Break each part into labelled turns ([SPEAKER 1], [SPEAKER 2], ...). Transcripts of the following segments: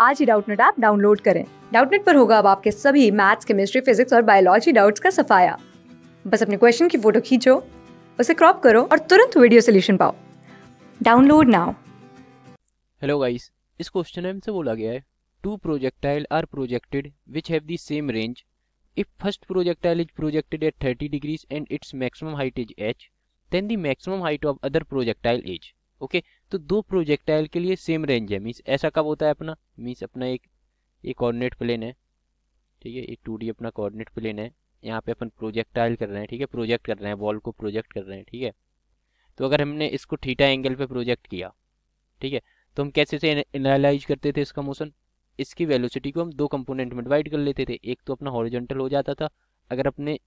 [SPEAKER 1] आज ही Doubtnut app download करें डाउटनेट पर होगा अब आपके सभी मैथ्स केमिस्ट्री फिजिक्स और बायोलॉजी डाउट्स का सफाया बस अपने क्वेश्चन की फोटो खींचो उसे क्रॉप करो और तुरंत वीडियो सोल्यूशन पाओ डाउनलोड नाउ हेलो गाइस इस क्वेश्चन में हमसे बोला गया है two projectile are projected which have the same range if first projectile is projected at 30 degrees and its maximum height is H then the maximum height of other projectile is okay तो दो projectile के लिए same range है means ऐसा कब होता है अपना मीन्स अपना एक एक कॉर्डिनेट प्लेन है ठीक है एक टू अपना कॉर्डिनेट प्लेन है यहाँ पे अपन प्रोजेक्टाइल कर रहे हैं ठीक है प्रोजेक्ट कर रहे हैं बॉल को प्रोजेक्ट कर रहे हैं ठीक है तो अगर हमने इसको थीटा एंगल पे प्रोजेक्ट किया ठीक है तो हम कैसे से एनालाइज करते थे इसका मोशन इसकी वेलोसिटी को हम दो कंपोनेंट में डिवाइड कर लेते थे एक तो अपना हॉरिजेंटल हो जाता था अगर अपने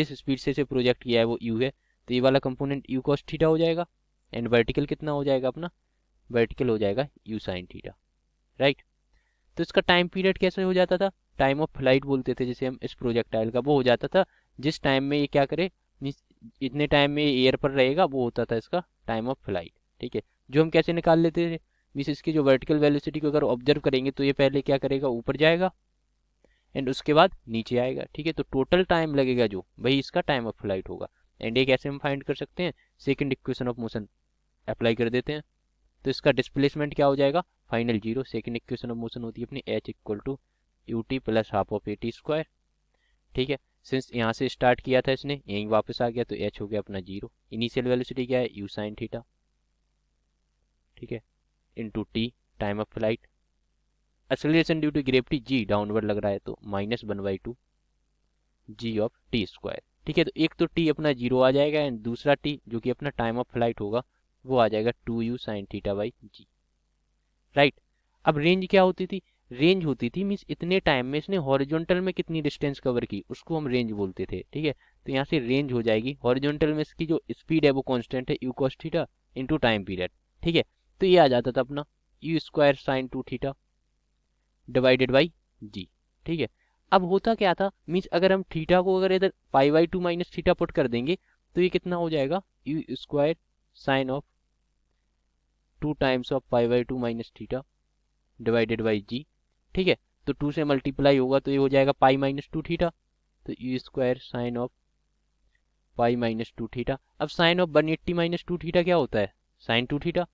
[SPEAKER 1] जिस स्पीड से इसे प्रोजेक्ट किया है वो यू है तो ये वाला कंपोनेंट यू कॉस्ट थीटा हो जाएगा एंड वर्टिकल कितना हो जाएगा अपना वर्टिकल हो जाएगा यू साइन थीटा राइट तो इसका टाइम पीरियड कैसे हो जाता था टाइम ऑफ फ्लाइट बोलते थे जैसे हम इस प्रोजेक्टाइल का वो हो जाता था जिस टाइम में ये क्या करे इतने टाइम में एयर पर रहेगा वो होता था इसका टाइम ऑफ फ्लाइट ठीक है जो हम कैसे निकाल लेते थे मीस इसकी जो वर्टिकल वेलोसिटी को अगर ऑब्जर्व करेंगे तो ये पहले क्या करेगा ऊपर जाएगा एंड उसके बाद नीचे आएगा ठीक है तो टोटल टाइम लगेगा जो वही इसका टाइम ऑफ फ्लाइट होगा एंड ये कैसे हम फाइंड कर सकते हैं second equation of motion apply कर देते हैं तो इसका डिस्प्लेसमेंट क्या हो जाएगा final zero second equation of motion होती है अपनी H equal to U T plus half of A T square ठीक है सिंस यहाँ से स्टार्ट किया था इसने यहीं वापस आ गया तो एच हो गया अपना जीरो इनिशियल वेलोसिटी क्या है यू साइन थीटा ठीक है into T time of flight acceleration due to gravity G downward लग रहा है तो minus one by two G of T square ठीक है तो एक तो टी अपना जीरो आ जाएगा एंड दूसरा टी जो कि अपना टाइम ऑफ फ्लाइट होगा वो आ जाएगा two U sine theta by G right अब रेंज क्या होती थी रेंज होती थी मीन्स इतने टाइम में इसने हॉरिजॉन्टल में कितनी डिस्टेंस कवर की उसको हम रेंज बोलते थे ठीक है तो यहाँ से रेंज हो जाएगी हॉरिजॉन्टल में इसकी जो स्पीड है वो कांस्टेंट है U cos theta into time period ठीक है तो ये आ जाता था अपना U square sine two theta divided by G ठीक है अब होता क्या था मीन्स अगर हम थीटा को अगर इधर pi by two minus theta put कर देंगे तो ये कितना हो जाएगा U square sine of two times of pi by two minus theta divided by G ठीक है तो टू से मल्टीप्लाई होगा तो ये हो जाएगा पाई माइनस टू थीटा तो U square sine of pi minus two theta अब sine of one eighty minus two theta क्या होता है साइन टू थीटा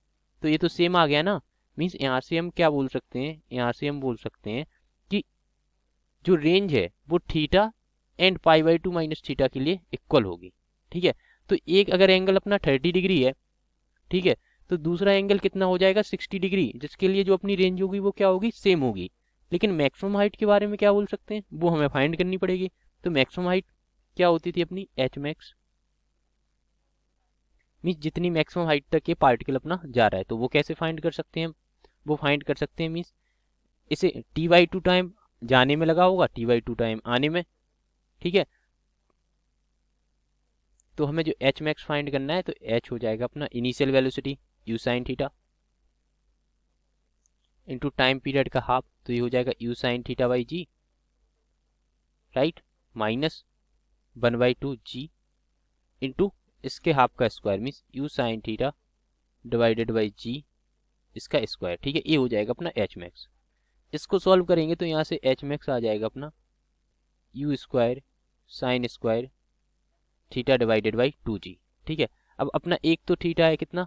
[SPEAKER 1] तो ये तो सेम आ गया ना मीन्स यहाँ से हम क्या बोल सकते हैं यहाँ से हम बोल सकते हैं कि जो रेंज है वो theta and pi by two minus theta के लिए इक्वल होगी ठीक है तो एक अगर एंगल अपना थर्टी डिग्री है ठीक है तो दूसरा एंगल कितना हो जाएगा सिक्सटी डिग्री जिसके लिए जो अपनी रेंज होगी वो क्या होगी सेम होगी लेकिन मैक्सिमम हाइट के बारे में क्या बोल सकते हैं वो हमें फाइंड करनी पड़ेगी तो मैक्सिमम हाइट क्या होती थी अपनी एच मैक्स मीन्स जितनी मैक्सिमम हाइट तक ये पार्टिकल अपना जा रहा है तो वो कैसे फाइंड कर सकते हैं वो फाइंड कर सकते हैं मीन्स इसे टी वाई टू टाइम जाने में लगा होगा टी वाई टू टाइम आने में ठीक है तो हमें जो एच मैक्स फाइंड करना है तो एच हो जाएगा अपना initial velocity u sine theta into time period का हाफ तो ये हो जाएगा u sine theta by G right minus one by two G into इसके हाफ का square means u sine theta divided by G इसका स्क्वायर ठीक है ये हो जाएगा अपना एच मैक्स इसको सॉल्व करेंगे तो यहाँ से एच मैक्स आ जाएगा अपना u square sine square theta divided by two G ठीक है अब अपना एक तो थीटा है कितना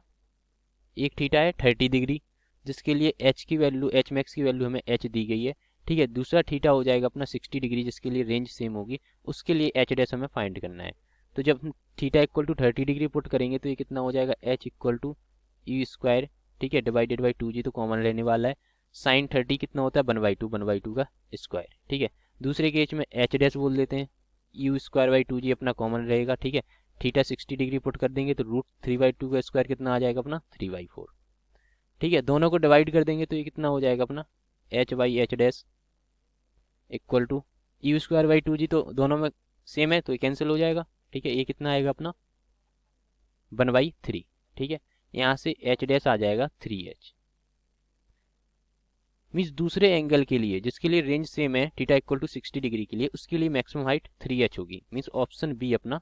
[SPEAKER 1] एक थीटा है थर्टी डिग्री जिसके लिए एच की वैल्यू एच मैक्स की वैल्यू हमें एच दी गई है ठीक है दूसरा थीटा हो जाएगा अपना सिक्सटी डिग्री जिसके लिए रेंज सेम होगी उसके लिए एच डैस हमें फाइंड करना है तो जब हम theta equal to thirty degree put करेंगे तो ये कितना हो जाएगा H equal to E square ठीक है डिवाइडेड बाई टू जी तो कॉमन रहने वाला है साइन थर्टी कितना होता है one by two one by two का स्क्वायर ठीक है दूसरे केच में एच डैस बोल देते हैं u square by two g अपना कॉमन रहेगा ठीक है थीटा सिक्सटी डिग्री पुट कर देंगे तो रूट थ्री बाई टू का स्क्वायर कितना आ जाएगा अपना थ्री बाई फोर ठीक है दोनों को डिवाइड कर देंगे तो ये कितना हो जाएगा अपना h by h dash equal to u square by two g तो दोनों में सेम है तो ये कैंसिल हो जाएगा ठीक है ये कितना आएगा अपना वन बाई थ्री ठीक है यहाँ से एच डैस आ जाएगा थ्री एच मीन्स दूसरे एंगल के लिए जिसके लिए रेंज सेम है theta equal to sixty degree के लिए उसके लिए मैक्सिमम हाइट थ्री एच होगी मीन्स ऑप्शन बी अपना